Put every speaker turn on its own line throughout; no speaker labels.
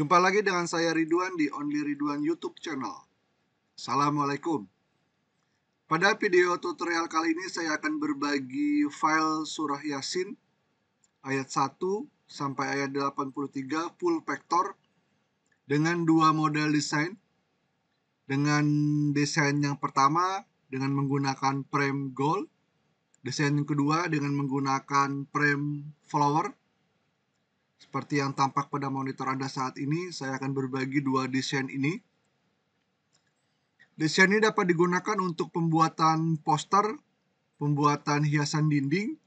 Jumpa lagi dengan saya Ridwan di Only Ridwan YouTube channel. Assalamualaikum. Pada video tutorial kali ini saya akan berbagi file surah Yasin ayat 1 sampai ayat 83 full vector dengan dua model desain. Dengan desain yang pertama dengan menggunakan frame gold, desain yang kedua dengan menggunakan frame flower seperti yang tampak pada monitor Anda saat ini, saya akan berbagi dua desain ini. Desain ini dapat digunakan untuk pembuatan poster, pembuatan hiasan dinding,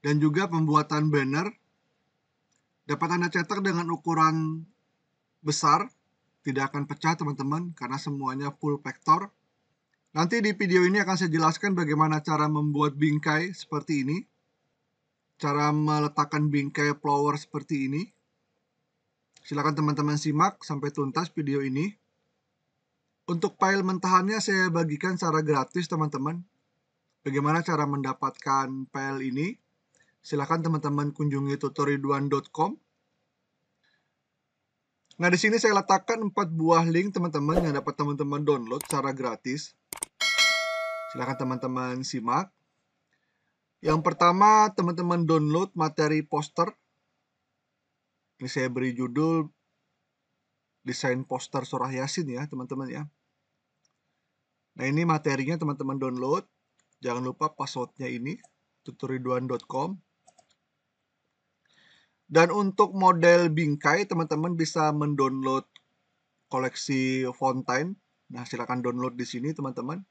dan juga pembuatan banner. Dapat Anda cetak dengan ukuran besar, tidak akan pecah teman-teman, karena semuanya full vector. Nanti di video ini akan saya jelaskan bagaimana cara membuat bingkai seperti ini cara meletakkan bingkai flower seperti ini. Silakan teman-teman simak sampai tuntas video ini. Untuk file mentahannya saya bagikan secara gratis teman-teman. Bagaimana cara mendapatkan file ini? Silakan teman-teman kunjungi tutorialduan.com. Nah, di sini saya letakkan 4 buah link teman-teman yang dapat teman-teman download secara gratis. Silakan teman-teman simak. Yang pertama, teman-teman download materi poster. Ini saya beri judul desain poster surah Yasin ya, teman-teman ya. Nah, ini materinya teman-teman download. Jangan lupa passwordnya ini, tutoriduan.com. Dan untuk model bingkai, teman-teman bisa mendownload koleksi Fontaine. Nah, silakan download di sini, teman-teman.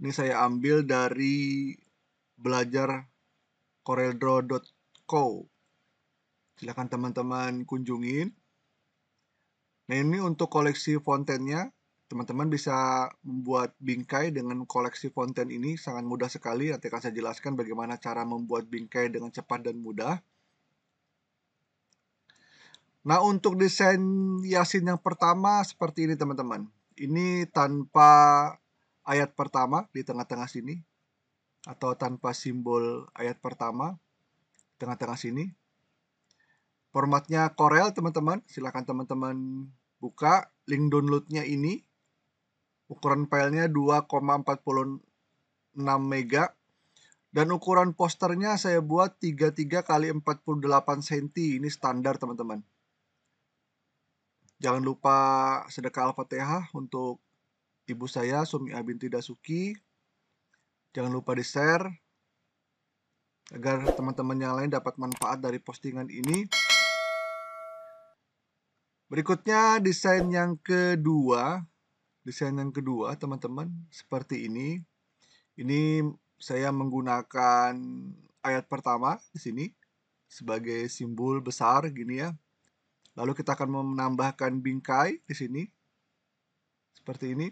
Ini saya ambil dari belajar coreldraw.co. Silahkan teman-teman kunjungin. Nah ini untuk koleksi fontennya, teman-teman bisa membuat bingkai dengan koleksi fonten ini sangat mudah sekali. Nanti akan saya jelaskan bagaimana cara membuat bingkai dengan cepat dan mudah. Nah untuk desain yasin yang pertama seperti ini teman-teman. Ini tanpa ayat pertama di tengah-tengah sini atau tanpa simbol ayat pertama tengah-tengah sini. Formatnya Corel teman-teman, silahkan teman-teman buka link downloadnya ini. Ukuran filenya 2,46 mega dan ukuran posternya saya buat 33 kali 48 cm. Ini standar teman-teman. Jangan lupa sedekah Al-Fatihah untuk ibu saya Sumi Abinti Dasuki. Jangan lupa di-share agar teman-teman yang lain dapat manfaat dari postingan ini. Berikutnya desain yang kedua. Desain yang kedua, teman-teman, seperti ini. Ini saya menggunakan ayat pertama di sini sebagai simbol besar gini ya. Lalu kita akan menambahkan bingkai di sini. Seperti ini.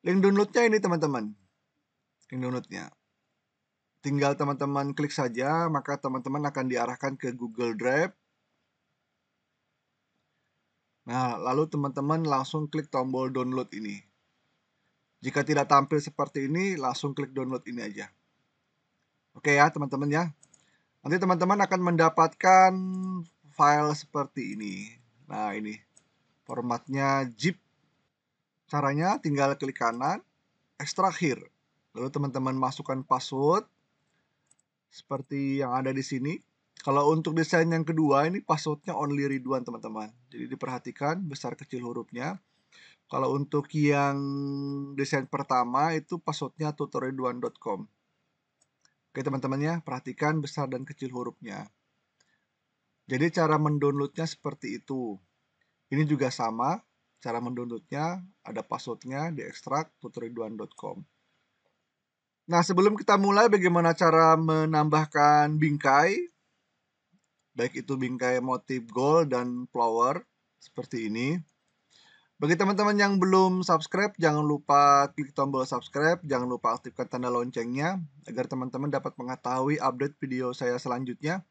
Link downloadnya ini teman-teman. Link downloadnya. Tinggal teman-teman klik saja, maka teman-teman akan diarahkan ke Google Drive. Nah, lalu teman-teman langsung klik tombol download ini. Jika tidak tampil seperti ini, langsung klik download ini aja. Oke ya, teman-teman ya. Nanti teman-teman akan mendapatkan file seperti ini. Nah, ini formatnya zip Caranya tinggal klik kanan, ekstrak Lalu teman-teman masukkan password seperti yang ada di sini. Kalau untuk desain yang kedua ini passwordnya only Ridwan teman-teman. Jadi diperhatikan besar kecil hurufnya. Kalau untuk yang desain pertama itu passwordnya tutorialduan.com Oke teman teman ya perhatikan besar dan kecil hurufnya. Jadi cara mendownloadnya seperti itu. Ini juga sama, Cara mendownloadnya, ada passwordnya di ekstrak putriduan.com. Nah, sebelum kita mulai bagaimana cara menambahkan bingkai, baik itu bingkai motif gold dan flower, seperti ini. Bagi teman-teman yang belum subscribe, jangan lupa klik tombol subscribe, jangan lupa aktifkan tanda loncengnya, agar teman-teman dapat mengetahui update video saya selanjutnya.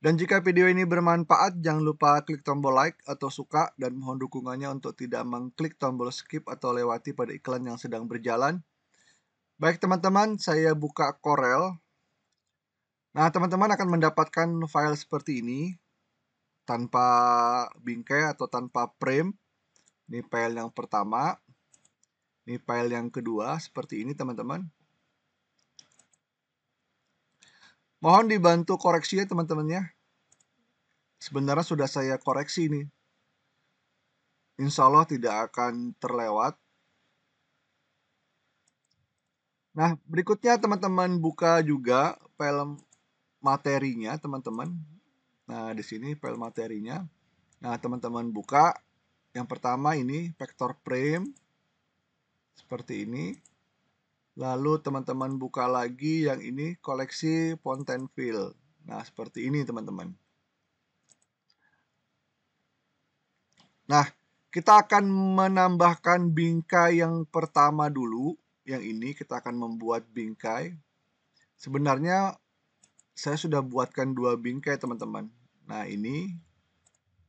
Dan jika video ini bermanfaat, jangan lupa klik tombol like atau suka dan mohon dukungannya untuk tidak mengklik tombol skip atau lewati pada iklan yang sedang berjalan. Baik teman-teman, saya buka Corel. Nah, teman-teman akan mendapatkan file seperti ini tanpa bingkai atau tanpa frame. Ini file yang pertama. Ini file yang kedua seperti ini teman-teman. Mohon dibantu koreksi ya teman-temannya. Sebenarnya sudah saya koreksi ini. Insya Allah tidak akan terlewat. Nah, berikutnya teman-teman buka juga film materinya, teman-teman. Nah, di sini file materinya. Nah, teman-teman buka. Yang pertama ini vector frame. Seperti ini. Lalu teman-teman buka lagi yang ini koleksi Fill. Nah, seperti ini teman-teman. Nah, kita akan menambahkan bingkai yang pertama dulu. Yang ini kita akan membuat bingkai. Sebenarnya saya sudah buatkan dua bingkai teman-teman. Nah, ini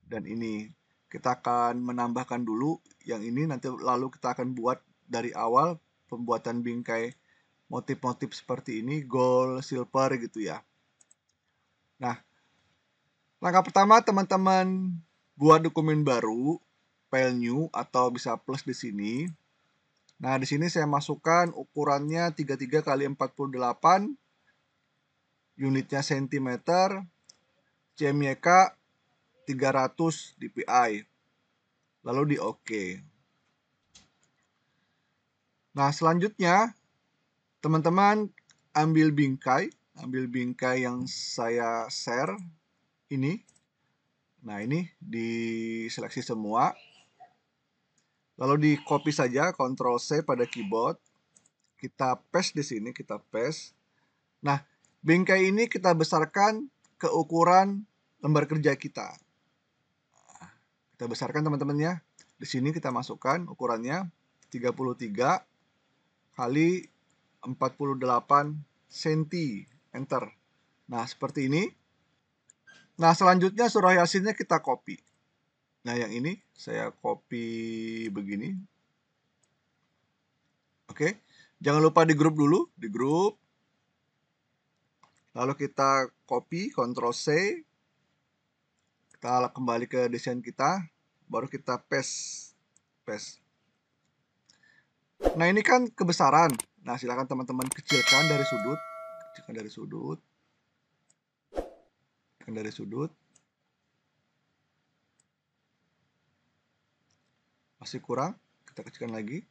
dan ini. Kita akan menambahkan dulu yang ini nanti lalu kita akan buat dari awal pembuatan bingkai motif-motif seperti ini, gold, silver gitu ya. Nah, langkah pertama teman-teman buat dokumen baru, file new atau bisa plus di sini. Nah, di sini saya masukkan ukurannya 33 kali 48 unitnya cm, CMYK 300 dpi. Lalu di OK. Nah, selanjutnya teman-teman ambil bingkai, ambil bingkai yang saya share ini. Nah, ini diseleksi semua. Lalu di copy saja Ctrl C pada keyboard. Kita paste di sini, kita paste. Nah, bingkai ini kita besarkan ke ukuran lembar kerja kita. Kita besarkan teman-teman ya. Di sini kita masukkan ukurannya 33 kali 48 cm. Enter. Nah, seperti ini. Nah, selanjutnya surah yasinnya kita copy. Nah, yang ini saya copy begini. Oke. Jangan lupa di grup dulu, di grup. Lalu kita copy, Ctrl C. Kita kembali ke desain kita. Baru kita paste. Paste. Nah ini kan kebesaran. Nah silakan teman-teman kecilkan dari sudut, kecilkan dari sudut, kecilkan dari sudut. Masih kurang, kita kecilkan lagi.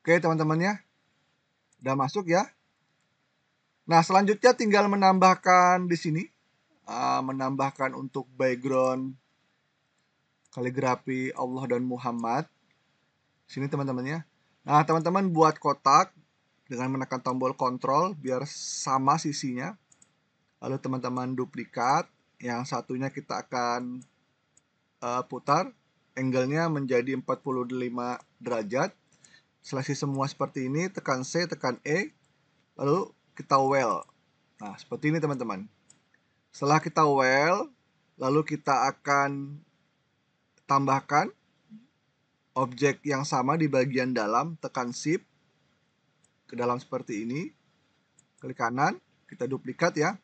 Oke teman teman ya, udah masuk ya. Nah selanjutnya tinggal menambahkan di sini, ah, menambahkan untuk background kaligrafi Allah dan Muhammad. Sini teman-temannya. Nah, teman-teman buat kotak dengan menekan tombol kontrol biar sama sisinya. Lalu teman-teman duplikat, yang satunya kita akan uh, putar angle-nya menjadi 45 derajat. Seleksi semua seperti ini, tekan C, tekan E, lalu kita well. Nah, seperti ini teman-teman. Setelah kita well, lalu kita akan tambahkan objek yang sama di bagian dalam, tekan shift ke dalam seperti ini. Klik kanan, kita duplikat ya.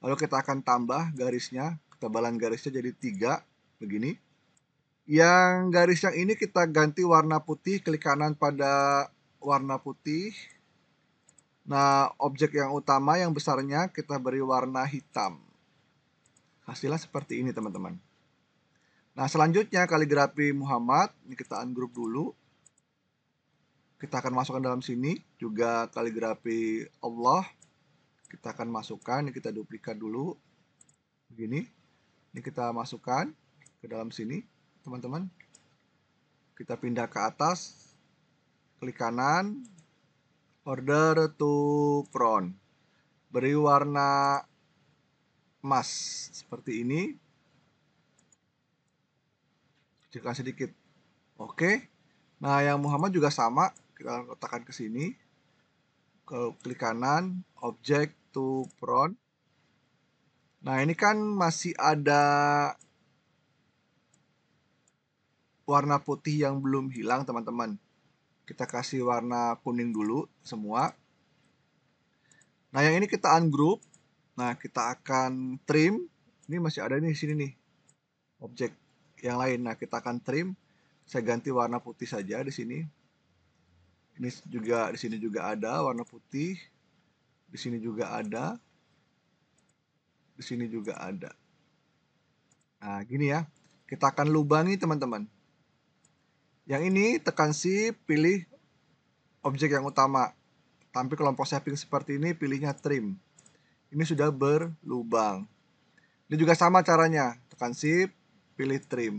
Lalu kita akan tambah garisnya, ketebalan garisnya jadi tiga begini. Yang garis yang ini kita ganti warna putih, klik kanan pada warna putih. Nah, objek yang utama yang besarnya kita beri warna hitam. Hasilnya seperti ini, teman-teman. Nah, selanjutnya kaligrafi Muhammad, ini kita ungroup dulu. Kita akan masukkan dalam sini juga kaligrafi Allah. Kita akan masukkan, ini kita duplikat dulu. Begini. Ini kita masukkan ke dalam sini, teman-teman. Kita pindah ke atas. Klik kanan. Order to front. Beri warna emas seperti ini jika sedikit. Oke. Nah, yang Muhammad juga sama, kita letakkan ke sini. Kalau klik kanan, object to front. Nah, ini kan masih ada warna putih yang belum hilang, teman-teman. Kita kasih warna kuning dulu semua. Nah, yang ini kita ungroup. Nah, kita akan trim. Ini masih ada nih sini nih. Objek yang lain. Nah, kita akan trim. Saya ganti warna putih saja di sini. Ini juga di sini juga ada warna putih. Di sini juga ada. Di sini juga ada. Nah, gini ya. Kita akan lubangi, teman-teman. Yang ini tekan shift, pilih objek yang utama. Tampil kelompok shaping seperti ini, pilihnya trim. Ini sudah berlubang. Ini juga sama caranya, tekan shift, pilih trim.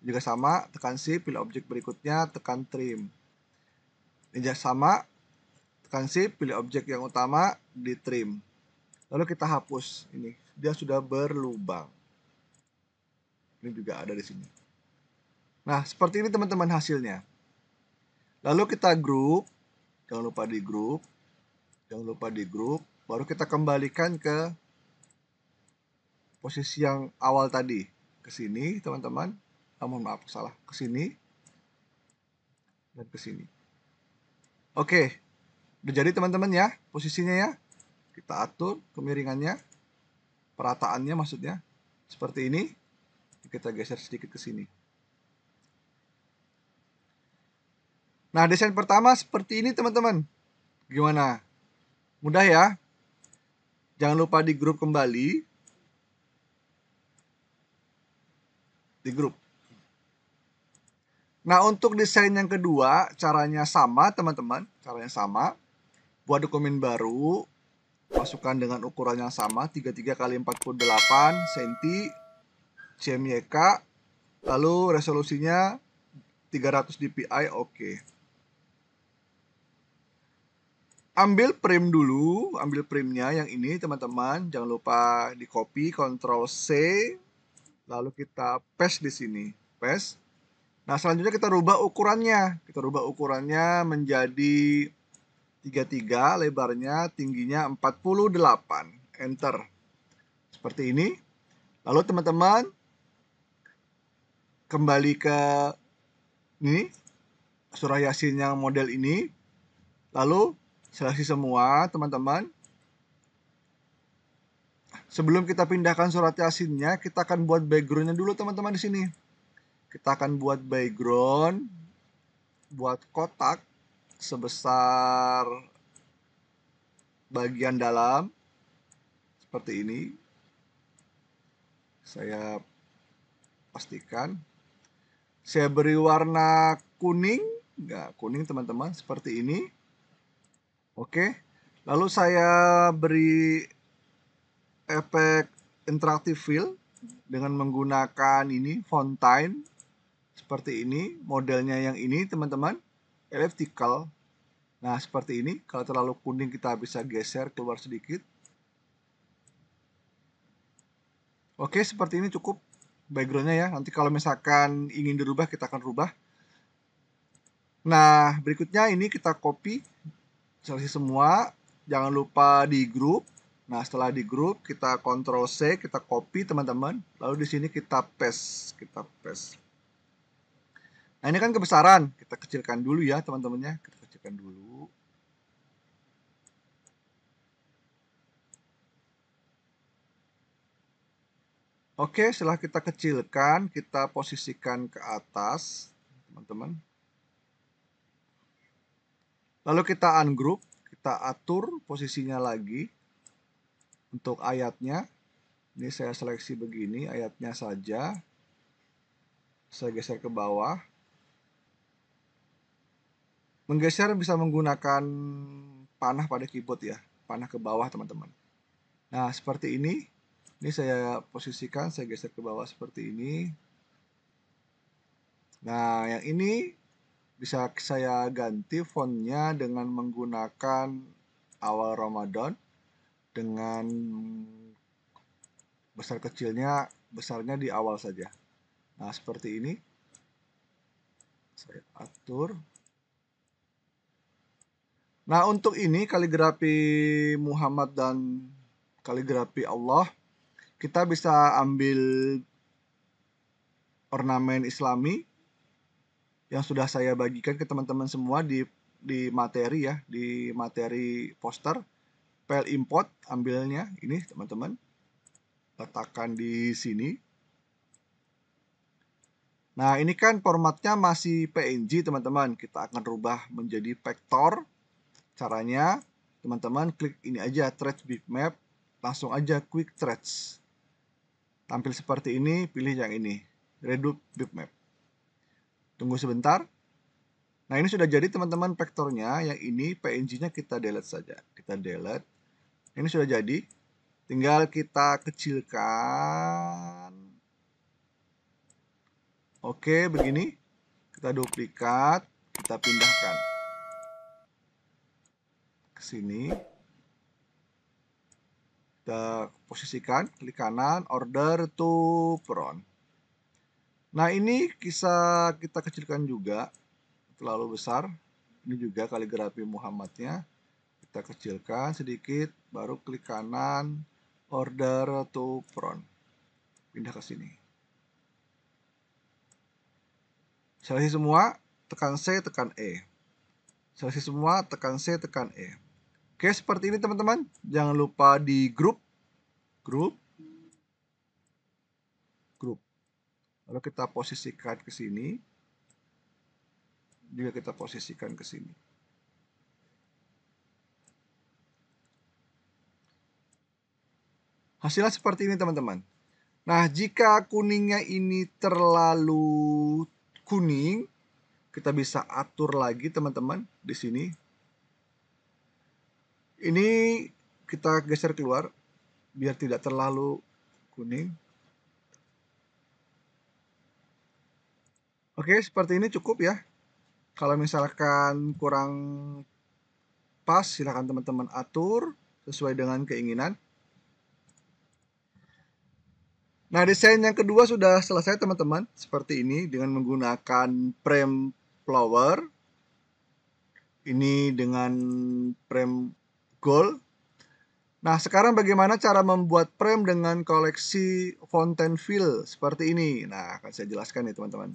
Juga sama, tekan si pilih objek berikutnya, tekan trim. Ini juga sama, tekan si pilih objek yang utama, di trim. Lalu kita hapus ini, dia sudah berlubang. Ini juga ada di sini. Nah, seperti ini teman-teman hasilnya. Lalu kita group, jangan lupa di group, jangan lupa di group, baru kita kembalikan ke posisi yang awal tadi ke sini, teman-teman. Oh, mohon maaf, salah. Ke sini. Dan ke sini. Oke. Udah jadi, teman-teman ya. Posisinya ya. Kita atur kemiringannya. Perataannya maksudnya. Seperti ini. Kita geser sedikit ke sini. Nah, desain pertama seperti ini, teman-teman. Gimana? Mudah ya? Jangan lupa di grup kembali di grup. Nah, untuk desain yang kedua, caranya sama, teman-teman. Caranya sama. Buat dokumen baru, masukkan dengan ukuran yang sama, 33 kali 48 cm, CMYK, lalu resolusinya 300 dpi, oke. Okay. Ambil frame dulu, ambil printnya yang ini, teman-teman. Jangan lupa di copy, Ctrl C, lalu kita paste di sini, paste. Nah, selanjutnya kita rubah ukurannya. Kita rubah ukurannya menjadi 33, lebarnya tingginya 48. Enter. Seperti ini. Lalu teman-teman kembali ke ini surah yasin yang model ini. Lalu seleksi semua, teman-teman. Sebelum kita pindahkan surat Yasinnya, kita akan buat backgroundnya dulu teman-teman di sini. Kita akan buat background, buat kotak sebesar bagian dalam seperti ini. Saya pastikan. Saya beri warna kuning, enggak kuning teman-teman, seperti ini. Oke. Lalu saya beri efek interaktif fill dengan menggunakan ini fountain seperti ini modelnya yang ini teman-teman elliptical nah seperti ini kalau terlalu kuning kita bisa geser keluar sedikit oke seperti ini cukup backgroundnya ya nanti kalau misalkan ingin dirubah kita akan rubah nah berikutnya ini kita copy selesai semua jangan lupa di group Nah, setelah di grup, kita kontrol C, kita copy teman-teman. Lalu di sini kita paste, kita paste. Nah, ini kan kebesaran. Kita kecilkan dulu ya, teman-temannya. Kita kecilkan dulu. Oke, setelah kita kecilkan, kita posisikan ke atas, teman-teman. Lalu kita ungroup, kita atur posisinya lagi untuk ayatnya ini saya seleksi begini ayatnya saja saya geser ke bawah menggeser bisa menggunakan panah pada keyboard ya panah ke bawah teman-teman nah seperti ini ini saya posisikan saya geser ke bawah seperti ini nah yang ini bisa saya ganti fontnya dengan menggunakan awal Ramadan dengan besar kecilnya besarnya di awal saja nah seperti ini saya atur nah untuk ini kaligrafi Muhammad dan kaligrafi Allah kita bisa ambil ornamen islami yang sudah saya bagikan ke teman-teman semua di di materi ya di materi poster file import ambilnya ini teman-teman letakkan di sini nah ini kan formatnya masih PNG teman-teman kita akan rubah menjadi vektor caranya teman-teman klik ini aja trace bitmap langsung aja quick trace tampil seperti ini pilih yang ini redup bitmap tunggu sebentar Nah ini sudah jadi teman-teman vektornya, yang ini PNG-nya kita delete saja. Kita delete. Ini sudah jadi. Tinggal kita kecilkan. Oke, begini. Kita duplikat, kita pindahkan ke sini. Kita posisikan, klik kanan, order to front. Nah, ini kisah kita kecilkan juga, terlalu besar. Ini juga kaligrafi Muhammadnya. Kita kecilkan sedikit, baru klik kanan, order to front. Pindah ke sini. Selesai semua, tekan C, tekan E. Selesai semua, tekan C, tekan E. Oke, seperti ini teman-teman. Jangan lupa di grup. Grup. Grup. Lalu kita posisikan ke sini. Juga kita posisikan ke sini. Hasilnya seperti ini teman-teman. Nah, jika kuningnya ini terlalu kuning, kita bisa atur lagi teman-teman di sini. Ini kita geser keluar biar tidak terlalu kuning. Oke, seperti ini cukup ya. Kalau misalkan kurang pas, silahkan teman-teman atur sesuai dengan keinginan. Nah, desain yang kedua sudah selesai teman-teman, seperti ini dengan menggunakan frame flower. Ini dengan frame gold. Nah, sekarang bagaimana cara membuat frame dengan koleksi fountain fill seperti ini? Nah, akan saya jelaskan ya teman-teman.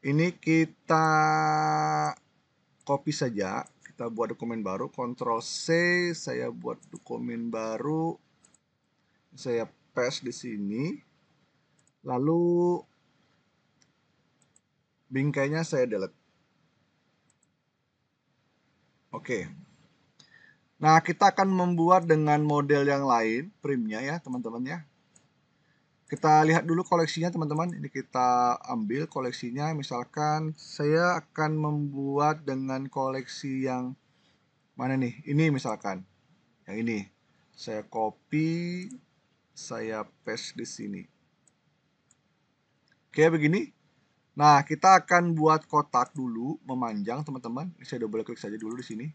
Ini kita copy saja, kita buat dokumen baru, Ctrl C, saya buat dokumen baru, saya paste di sini lalu bingkainya saya delete. Oke. Nah, kita akan membuat dengan model yang lain, primnya ya, teman-teman ya. Kita lihat dulu koleksinya, teman-teman. Ini kita ambil koleksinya. Misalkan saya akan membuat dengan koleksi yang mana nih? Ini misalkan. Yang ini. Saya copy, saya paste di sini. Oke begini nah kita akan buat kotak dulu memanjang teman-teman saya double klik saja dulu di sini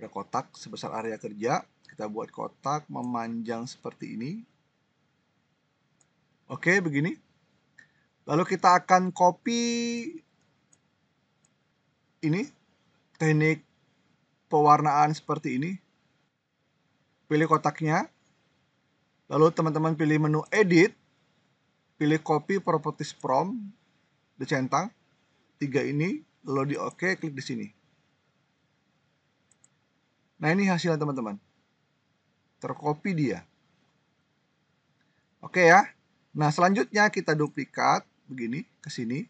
ada kotak sebesar area kerja kita buat kotak memanjang seperti ini oke begini lalu kita akan copy ini teknik pewarnaan seperti ini pilih kotaknya lalu teman-teman pilih menu edit pilih copy properties from dicentang tiga ini lalu di OK klik di sini nah ini hasilnya teman-teman terkopi dia oke ya nah selanjutnya kita duplikat begini ke sini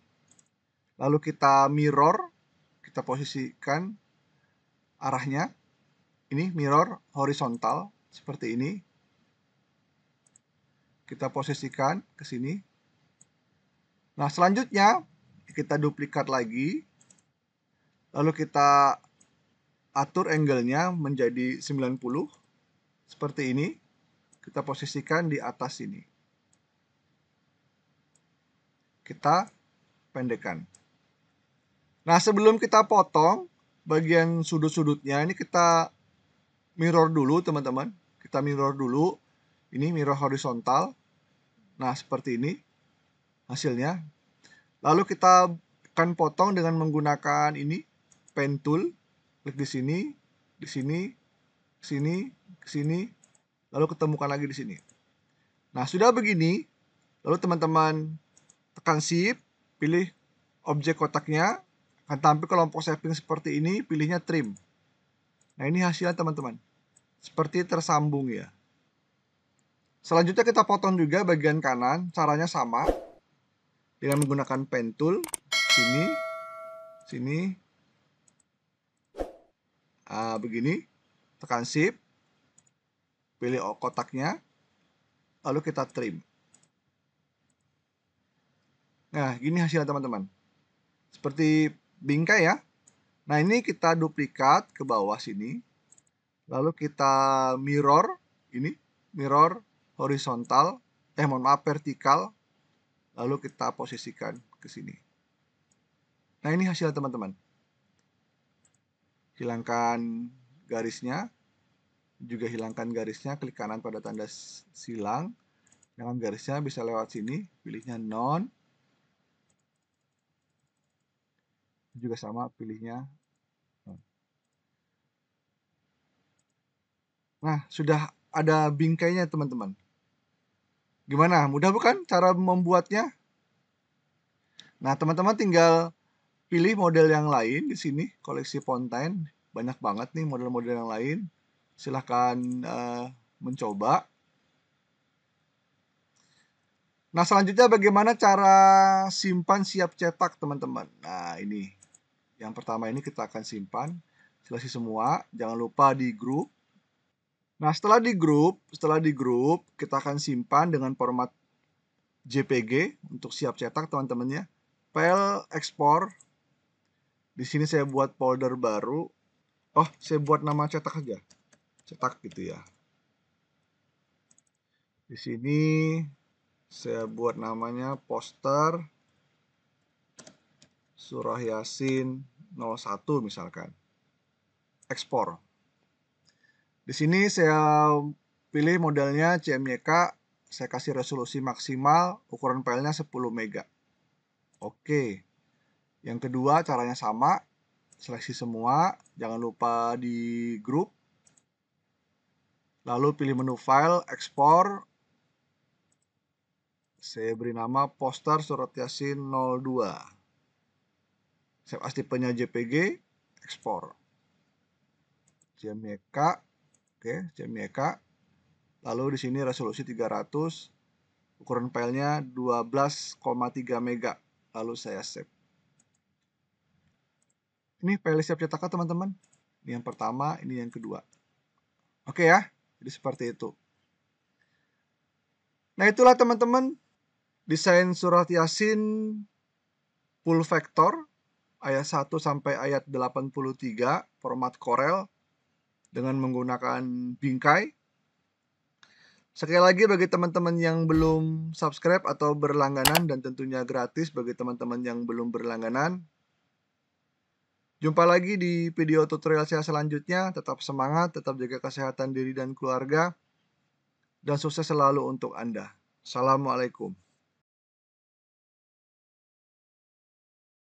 lalu kita mirror kita posisikan arahnya ini mirror horizontal seperti ini kita posisikan ke sini. Nah, selanjutnya kita duplikat lagi. Lalu kita atur angle-nya menjadi 90 seperti ini. Kita posisikan di atas sini. Kita pendekkan. Nah, sebelum kita potong bagian sudut-sudutnya ini kita mirror dulu, teman-teman. Kita mirror dulu. Ini mirror horizontal. Nah, seperti ini hasilnya. Lalu kita akan potong dengan menggunakan ini pen tool. Klik di sini, di sini, di sini, di sini, lalu ketemukan lagi di sini. Nah, sudah begini. Lalu teman-teman tekan shift, pilih objek kotaknya, akan tampil kelompok shaping seperti ini, pilihnya trim. Nah, ini hasilnya teman-teman. Seperti tersambung ya. Selanjutnya kita potong juga bagian kanan, caranya sama dengan menggunakan pen tool. Sini, sini, uh, begini, tekan shift, pilih kotaknya, lalu kita trim. Nah, gini hasilnya teman-teman. Seperti bingkai ya. Nah, ini kita duplikat ke bawah sini. Lalu kita mirror, ini, mirror horizontal, eh mohon maaf vertikal, lalu kita posisikan ke sini. Nah ini hasilnya teman-teman. Hilangkan garisnya, juga hilangkan garisnya, klik kanan pada tanda silang, Dalam garisnya bisa lewat sini, pilihnya non, juga sama pilihnya Nah, sudah ada bingkainya teman-teman. Gimana? Mudah bukan cara membuatnya? Nah, teman-teman tinggal pilih model yang lain di sini, koleksi Fontaine. Banyak banget nih model-model yang lain. Silahkan uh, mencoba. Nah, selanjutnya bagaimana cara simpan siap cetak, teman-teman? Nah, ini. Yang pertama ini kita akan simpan. Selesai semua. Jangan lupa di grup. Nah, setelah di grup, setelah di grup, kita akan simpan dengan format JPG untuk siap cetak teman-temannya. File ekspor. Di sini saya buat folder baru. Oh, saya buat nama cetak aja. Cetak gitu ya. Di sini saya buat namanya poster Surah Yasin 01 misalkan. Ekspor. Di sini saya pilih modelnya CMYK, saya kasih resolusi maksimal, ukuran filenya 10 mega. Oke. Yang kedua caranya sama, seleksi semua, jangan lupa di grup. Lalu pilih menu file, ekspor. Saya beri nama poster surat yasin 02 saya pasti punya JPG, ekspor. CMYK Oke, CMYK. Lalu di sini resolusi 300, ukuran filenya 12,3 mega. Lalu saya save. Ini file siap cetakan teman-teman. Ini yang pertama, ini yang kedua. Oke ya, jadi seperti itu. Nah itulah teman-teman desain surat Yasin full vector ayat 1 sampai ayat 83 format Corel dengan menggunakan bingkai. Sekali lagi bagi teman-teman yang belum subscribe atau berlangganan dan tentunya gratis bagi teman-teman yang belum berlangganan. Jumpa lagi di video tutorial saya selanjutnya. Tetap semangat, tetap jaga kesehatan diri dan keluarga. Dan sukses selalu untuk Anda. Assalamualaikum.